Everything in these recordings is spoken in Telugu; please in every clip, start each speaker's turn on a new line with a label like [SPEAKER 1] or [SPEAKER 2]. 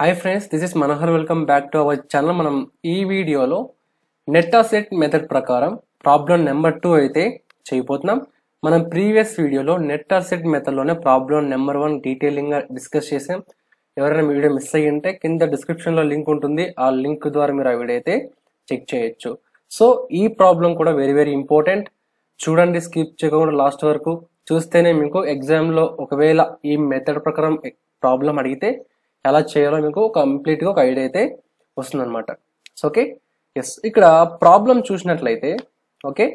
[SPEAKER 1] hi friends this is Manohar welcome back to our channel మనం ఈ వీడియోలో నెట్ అసెట్ మెథడ్ ప్రకారం ప్రాబ్లం నెంబర్ టూ అయితే చేయబోతున్నాం మనం ప్రీవియస్ వీడియోలో నెట్ అసెట్ మెథడ్లోనే ప్రాబ్లం నెంబర్ వన్ డీటెయిలింగ్గా డిస్కస్ చేసాం ఎవరైనా వీడియో మిస్ అయ్యి ఉంటే కింద డిస్క్రిప్షన్లో లింక్ ఉంటుంది ఆ లింక్ ద్వారా మీరు ఆ వీడియో అయితే చెక్ చేయొచ్చు సో ఈ ప్రాబ్లం కూడా వెరీ వెరీ ఇంపార్టెంట్ చూడండి స్కిప్ చేయకుండా లాస్ట్ వరకు చూస్తేనే మీకు ఎగ్జామ్లో ఒకవేళ ఈ మెథడ్ ప్రకారం ప్రాబ్లం అడిగితే ఎలా చేయాలో మీకు కంప్లీట్గా ఒక ఐడియా అయితే వస్తుందన్నమాట ఓకే ఎస్ ఇక్కడ ప్రాబ్లం చూసినట్లయితే okay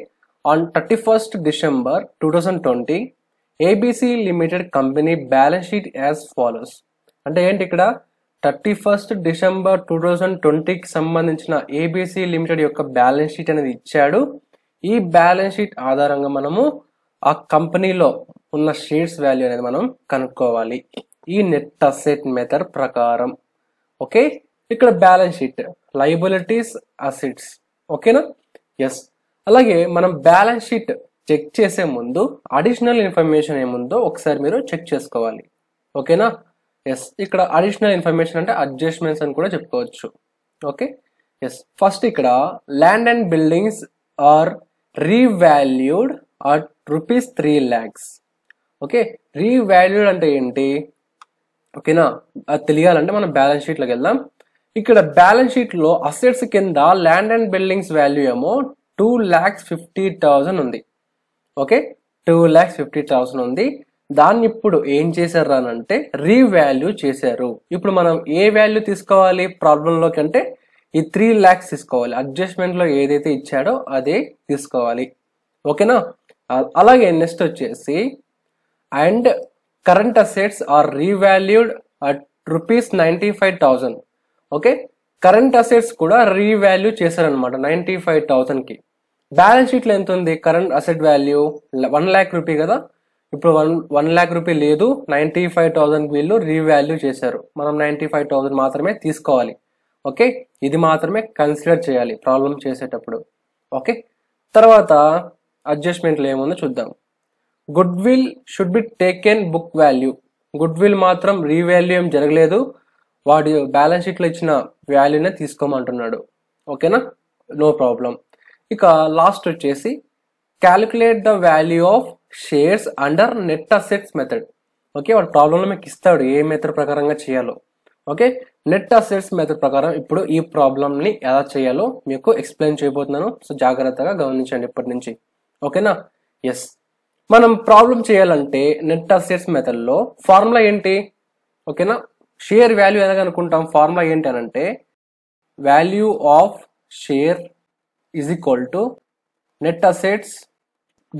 [SPEAKER 1] on thirty first December two thousand twenty ABC limited company balance sheet as follows అంటే ఏంటి ఇక్కడ thirty first December two thousand ట్వంటీకి సంబంధించిన ఏబిసి లిమిటెడ్ యొక్క బ్యాలెన్స్ షీట్ అనేది ఇచ్చాడు ఈ బ్యాలెన్స్ షీట్ ఆధారంగా మనము ఆ కంపెనీలో ఉన్న షేర్స్ వాల్యూ అనేది మనం కనుక్కోవాలి ఈ నెట్ అసెట్ మెథడ్ ప్రకారం ఓకే ఇక్కడ బ్యాలెన్స్ షీట్ లైబిలిటీస్ అసెట్స్ ఓకేనా ఎస్ అలాగే మనం బ్యాలెన్స్ షీట్ చెక్ చేసే ముందు అడిషనల్ ఇన్ఫర్మేషన్ ఏముందో ఒకసారి మీరు చెక్ చేసుకోవాలి ఓకేనా ఎస్ ఇక్కడ అడిషనల్ ఇన్ఫర్మేషన్ అంటే అడ్జస్ట్మెంట్స్ అని కూడా చెప్పుకోవచ్చు ఓకే ఎస్ ఫస్ట్ ఇక్కడ land and buildings are revalued at rupees three lakhs okay revalued అంటే ఏంటి ఓకేనా అది తెలియాలంటే మనం బ్యాలెన్స్ షీట్లోకి వెళ్దాం ఇక్కడ బ్యాలెన్స్ షీట్లో అసెట్స్ కింద ల్యాండ్ అండ్ బిల్డింగ్స్ వాల్యూ ఏమో టూ ల్యాక్స్ ఫిఫ్టీ థౌజండ్ ఉంది okay two lakhs fifty thousand ఉంది దాన్ని ఇప్పుడు ఏం చేశారు అని అంటే రీవాల్యూ చేశారు ఇప్పుడు మనం ఏ వాల్యూ తీసుకోవాలి ప్రాబ్లంలోకి అంటే ఈ త్రీ ల్యాక్స్ తీసుకోవాలి అడ్జస్ట్మెంట్లో ఏదైతే ఇచ్చాడో అదే తీసుకోవాలి ఓకేనా అలాగే నెక్స్ట్ వచ్చేసి and current assets are revalued at rupees ninety five thousand okay current assets కూడా రీవాల్యూ చేశారనమాట నైంటీ ఫైవ్ థౌసండ్కి బ్యాలెన్స్ షీట్లో ఎంత ఉంది current asset value one lakh rupee కదా ఇప్పుడు వన్ వన్ ల్యాక్ రూపీ లేదు నైంటీ ఫైవ్ థౌసండ్ వీళ్ళు రీవాల్యూ చేశారు మనం నైంటీ ఫైవ్ థౌసండ్ మాత్రమే తీసుకోవాలి ఓకే ఇది మాత్రమే కన్సిడర్ చేయాలి ప్రాబ్లం చేసేటప్పుడు ఓకే తర్వాత అడ్జస్ట్మెంట్లు ఏముందో చూద్దాం goodwill should be taken book value goodwill మాత్రం రీవాల్యూ ఏం జరగలేదు వాడి బ్యాలెన్స్ షీట్లో ఇచ్చిన వాల్యూనే తీసుకోమంటున్నాడు ఓకేనా నో ప్రాబ్లం ఇక లాస్ట్ వచ్చేసి calculate the value of shares under net assets method okay వాడు ప్రాబ్లంలో మీకు ఇస్తాడు ఏ మెథడ్ ప్రకారంగా చేయాలో ఓకే నెట్ అసెట్స్ మెథడ్ ప్రకారం ఇప్పుడు ఈ ప్రాబ్లమ్ని ఎలా చేయాలో మీకు ఎక్స్ప్లెయిన్ చేయబోతున్నాను సో జాగ్రత్తగా గమనించండి ఇప్పటి నుంచి ఓకేనా ఎస్ మనం ప్రాబ్లం చేయాలంటే నెట్ అసెట్స్ మెథడ్లో ఫార్ములా ఏంటి ఓకేనా షేర్ వాల్యూ ఎలాగనుకుంటాం ఫార్ములా ఏంటి అని అంటే value of share is equal to net assets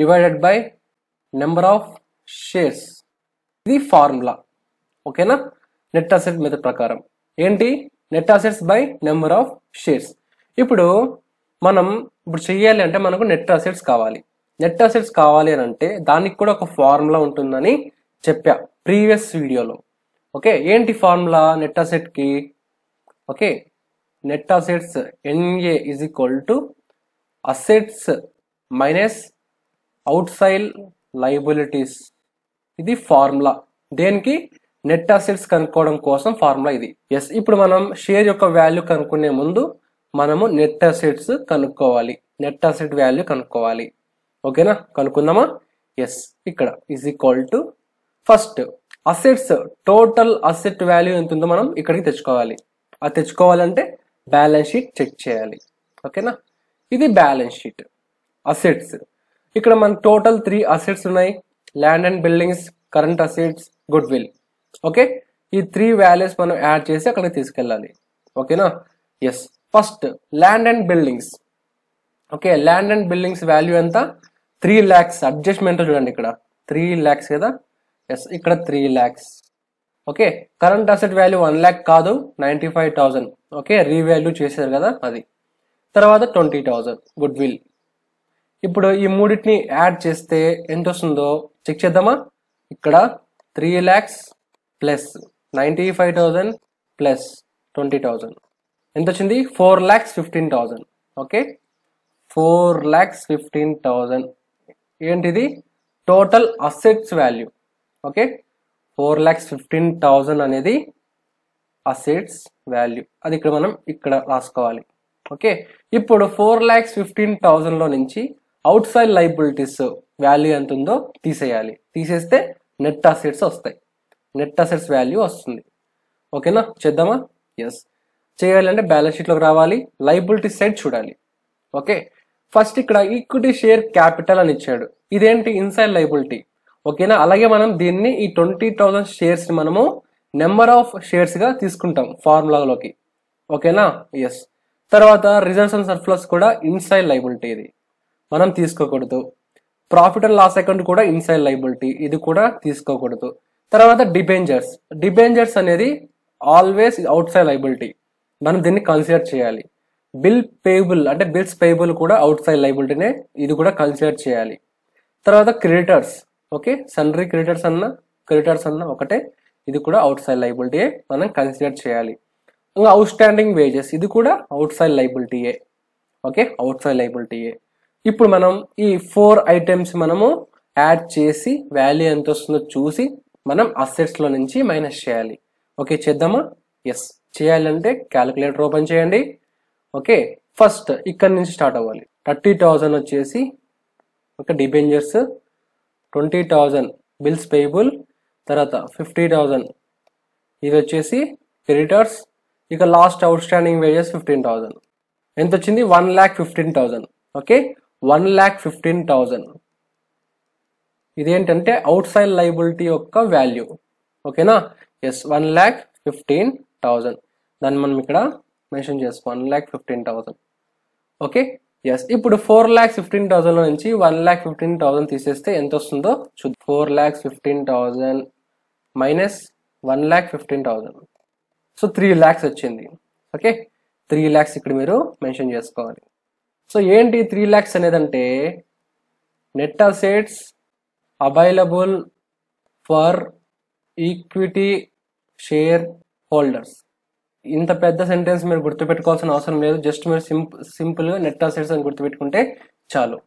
[SPEAKER 1] divided by number of shares ఇది ఫార్ములా ఓకేనా నెట్ అసెట్ మెథడ్ ప్రకారం ఏంటి net assets by number of shares ఇప్పుడు మనం ఇప్పుడు చెయ్యాలి అంటే మనకు నెట్ అసెట్స్ కావాలి నెట్ అసెట్స్ కావాలి అని అంటే దానికి కూడా ఒక ఫార్ములా ఉంటుందని చెప్పా ప్రీవియస్ వీడియోలో ఓకే ఏంటి ఫార్ములా నెట్ అసెట్కి okay net assets NA is equal to assets minus outside liabilities ఇది ఫార్ములా దేనికి నెట్ అసెట్స్ కనుక్కోవడం కోసం ఫార్ములా ఇది ఎస్ ఇప్పుడు మనం షేర్ యొక్క వాల్యూ కనుక్కునే ముందు మనము నెట్ అసెట్స్ కనుక్కోవాలి నెట్ అసెట్ వాల్యూ కనుక్కోవాలి ఓకేనా కనుక్కుందామా ఎస్ ఇక్కడ is equal to first assets total asset value ఎంత ఉందో మనం ఇక్కడికి తెచ్చుకోవాలి అది తెచ్చుకోవాలంటే బ్యాలెన్స్ షీట్ చెక్ చేయాలి ఓకేనా ఇది బ్యాలెన్స్ షీట్ అసెట్స్ ఇక్కడ మన టోటల్ త్రీ అసెట్స్ ఉన్నాయి land and buildings current assets goodwill okay ఈ త్రీ వాల్యూస్ మనం యాడ్ చేసి అక్కడికి తీసుకెళ్ళాలి ఓకేనా yes first land and buildings okay land and buildings value ఎంత త్రీ ల్యాక్స్ అడ్జస్ట్మెంట్ చూడండి ఇక్కడ త్రీ ల్యాక్స్ కదా ఎస్ ఇక్కడ three lakhs okay current asset value one lakh కాదు ninety five thousand okay revalue చేశారు కదా అది తర్వాత ట్వంటీ థౌజండ్ గుడ్ విల్ ఇప్పుడు ఈ మూడింటిని యాడ్ చేస్తే ఎంత వస్తుందో చెక్ చేద్దామా ఇక్కడ three lakhs plus ninety five thousand plus twenty thousand ఎంత వచ్చింది four lakhs fifteen thousand okay four lakhs fifteen thousand ఏంటిది total assets value okay four lakhs fifteen thousand అనేది అసెట్స్ వాల్యూ అది ఇక్కడ మనం ఇక్కడ రాసుకోవాలి ఓకే ఇప్పుడు ఫోర్ ల్యాక్స్ ఫిఫ్టీన్ థౌజండ్లో నుంచి అవుట్ సైడ్ లైబిలిటీస్ వాల్యూ ఎంత ఉందో తీసేయాలి తీసేస్తే నెట్ అసెట్స్ వస్తాయి నెట్ అసెట్స్ వాల్యూ వస్తుంది ఓకేనా చేద్దామా ఎస్ చేయాలంటే బ్యాలెన్స్ షీట్లోకి రావాలి లైబిలిటీ సైడ్ చూడాలి ఓకే ఫస్ట్ ఇక్కడ ఈక్విటీ షేర్ క్యాపిటల్ అని ఇచ్చాడు ఇదేంటి ఇన్సైడ్ లైబిలిటీ ఓకేనా అలాగే మనం దీన్ని ఈ ట్వంటీ థౌసండ్ షేర్స్ మనము నెంబర్ ఆఫ్ షేర్స్ గా తీసుకుంటాం ఫార్ములాలోకి ఓకేనా ఎస్ తర్వాత రిజర్వ్స్ అండ్ సర్ప్లస్ కూడా ఇన్సైడ్ లైబిలిటీ ఇది మనం తీసుకోకూడదు ప్రాఫిట్ అండ్ లాస్ అకౌంట్ కూడా ఇన్సైడ్ లైబిలిటీ ఇది కూడా తీసుకోకూడదు తర్వాత డిబెంజర్స్ డిబెంజర్స్ అనేది ఆల్వేస్ అవుట్ సైడ్ లైబిలిటీ మనం దీన్ని కన్సిడర్ చేయాలి బిల్ పేబుల్ అంటే బిల్స్ పేబుల్ కూడా అవుట్ సైడ్ లైబిలిటీనే ఇది కూడా కన్సిడర్ చేయాలి తర్వాత క్రెడిటర్స్ ఓకే సన్రీ క్రెడిటర్స్ అన్న క్రెడిటర్స్ అన్న ఒకటే ఇది కూడా అవుట్ సైడ్ లైబిలిటీ మనం కన్సిడర్ చేయాలి ఇంకా అవుట్ స్టాండింగ్ వేజెస్ ఇది కూడా అవుట్ సైడ్ లైబిలిటీయే ఓకే అవుట్ సైడ్ లైబిలిటీయే ఇప్పుడు మనం ఈ ఫోర్ ఐటమ్స్ మనము యాడ్ చేసి వాల్యూ ఎంత వస్తుందో చూసి మనం అసెట్స్లో నుంచి మైనస్ చేయాలి ఓకే చేద్దామా ఎస్ చేయాలంటే క్యాలిక్యులేటర్ ఓపెన్ చేయండి ఓకే ఫస్ట్ ఇక్కడ నుంచి స్టార్ట్ అవ్వాలి థర్టీ థౌజండ్ వచ్చేసి ఒక debentures twenty thousand bills payable తర్వాత ఫిఫ్టీ థౌజండ్ ఇది వచ్చేసి క్రెడిటర్స్ ఇక last outstanding wages fifteen thousand ఎంత వచ్చింది one lakh fifteen thousand okay one lakh fifteen thousand ఇదేంటంటే అవుట్ సైడ్ లైబిలిటీ యొక్క వాల్యూ ఓకేనా yes one lakh fifteen thousand దాన్ని మనం ఇక్కడ మెన్షన్ చేసుకో one lakh fifteen thousand okay yes ఇప్పుడు ఫోర్ ల్యాక్స్ ఫిఫ్టీన్ థౌసండ్లో నుంచి వన్ ల్యాక్ ఫిఫ్టీన్ థౌసండ్ తీసేస్తే ఎంత వస్తుందో చూ four lakhs fifteen thousand minus one lakh fifteen thousand so three lakhs వచ్చింది ఓకే త్రీ ల్యాక్స్ ఇక్కడ మీరు మెన్షన్ చేసుకోవాలి సో ఏంటి త్రీ ల్యాక్స్ అంటే net assets available for equity shareholders ఇంత పెద్ద సెంటెన్స్ మీరు గుర్తుపెట్టుకోవాల్సిన అవసరం లేదు జస్ట్ మీరు సింపుల్ సింపుల్గా నెట్ అసెట్స్ అని గుర్తుపెట్టుకుంటే చాలు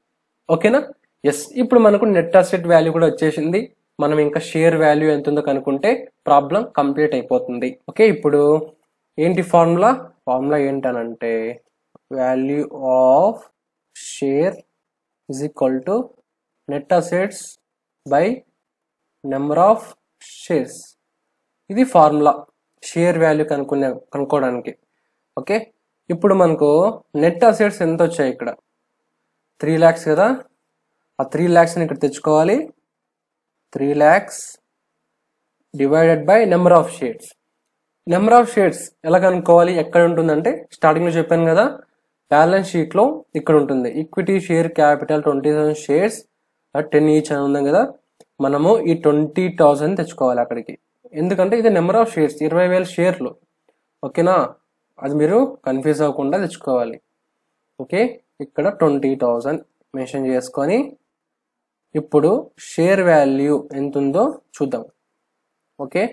[SPEAKER 1] ఓకేనా ఎస్ ఇప్పుడు మనకు నెట్ అసెట్ వాల్యూ కూడా వచ్చేసింది మనం ఇంకా షేర్ వాల్యూ ఎంత ఉందో కనుక్కుంటే ప్రాబ్లం కంప్లీట్ అయిపోతుంది ఓకే ఇప్పుడు ఏంటి ఫార్ములా ఫార్ములా ఏంటనంటే value of share is equal to net assets by number of shares ఇది ఫార్ములా షేర్ వాల్యూ కనుక్కునే కనుక్కోవడానికి ఓకే ఇప్పుడు మనకు నెట్ అసెట్స్ ఎంత వచ్చాయి ఇక్కడ త్రీ ల్యాక్స్ కదా ఆ త్రీ ల్యాక్స్ని ఇక్కడ తెచ్చుకోవాలి three lakhs divided by number of shares number of shares ఎలా కనుక్కోవాలి ఎక్కడ ఉంటుందంటే స్టార్టింగ్లో చెప్పాను కదా బ్యాలెన్స్ షీట్లో ఇక్కడ ఉంటుంది equity share capital twenty thousand shares ten each అని ఉందాం కదా మనము ఈ ట్వంటీ థౌసండ్ తెచ్చుకోవాలి అక్కడికి ఎందుకంటే ఇది నెంబర్ ఆఫ్ షేర్స్ ఇరవై వేల షేర్లు ఓకేనా అది మీరు కన్ఫ్యూజ్ అవ్వకుండా తెచ్చుకోవాలి ఓకే ఇక్కడ ట్వంటీ థౌజండ్ మెన్షన్ చేసుకొని ఇప్పుడు షేర్ వాల్యూ ఎంత ఉందో చూద్దాం okay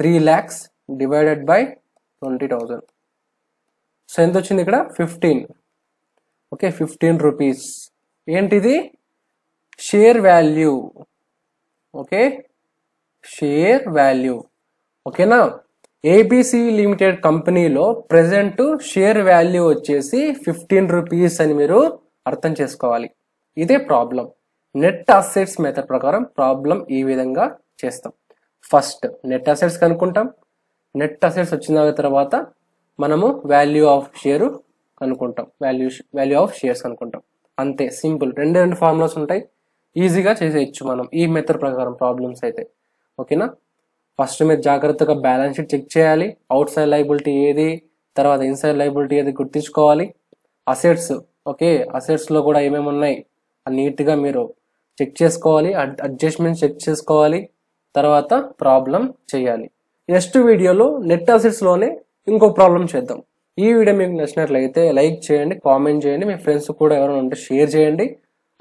[SPEAKER 1] three lakhs divided by twenty thousand so ఎంత వచ్చింది ఇక్కడ ఫిఫ్టీన్ ఓకే ఫిఫ్టీన్ రూపీస్ ఏంటిది share value okay share value ఓకేనా ఏబిసి లిమిటెడ్ కంపెనీలో ప్రజెంట్ షేర్ వాల్యూ వచ్చేసి ఫిఫ్టీన్ రూపీస్ అని మీరు అర్థం చేసుకోవాలి ఇదే ప్రాబ్లం నెట్ అసెట్స్ మెథడ్ ప్రకారం ప్రాబ్లం ఈ విధంగా చేస్తాం ఫస్ట్ నెట్ అసెట్స్ కనుక్కుంటాం నెట్ అసెట్స్ వచ్చిన తర్వాత మనము వాల్యూ ఆఫ్ షేర్ కనుక్కుంటాం వాల్యూ వాల్యూ ఆఫ్ షేర్స్ కనుక్కుంటాం అంతే సింపుల్ రెండు రెండు ఫార్ములాస్ ఉంటాయి ఈజీగా చేసేయచ్చు మనం ఈ మెథడ్ ప్రకారం ప్రాబ్లమ్స్ అయితే ఓకేనా ఫస్ట్ మీరు జాగ్రత్తగా బ్యాలెన్స్ షీట్ చెక్ చేయాలి అవుట్ సైడ్ లైబిలిటీ ఏది తర్వాత ఇన్సైడ్ లైబిలిటీ ఏది గుర్తించుకోవాలి అసెట్స్ ఓకే అసెట్స్లో కూడా ఏమేమి ఉన్నాయి నీట్గా మీరు చెక్ చేసుకోవాలి అడ్జస్ట్మెంట్ చెక్ చేసుకోవాలి తర్వాత ప్రాబ్లం చేయాలి నెక్స్ట్ వీడియోలో నెట్ అసెట్స్లోనే ఇంకో ప్రాబ్లం చేద్దాం ఈ వీడియో మీకు నచ్చినట్లయితే లైక్ చేయండి కామెంట్ చేయండి మీ ఫ్రెండ్స్ కూడా ఎవరైనా ఉంటే షేర్ చేయండి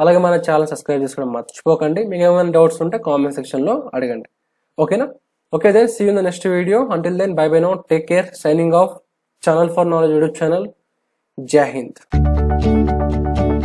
[SPEAKER 1] అలాగే మన ఛానల్ సబ్స్క్రైబ్ చేసుకోవడం మర్చిపోకండి మీకు ఏమైనా డౌట్స్ ఉంటే కామెంట్ సెక్షన్లో అడగండి okay na okay then see you in the next video until then bye bye now take care signing off channel for knowledge youtube channel jai hind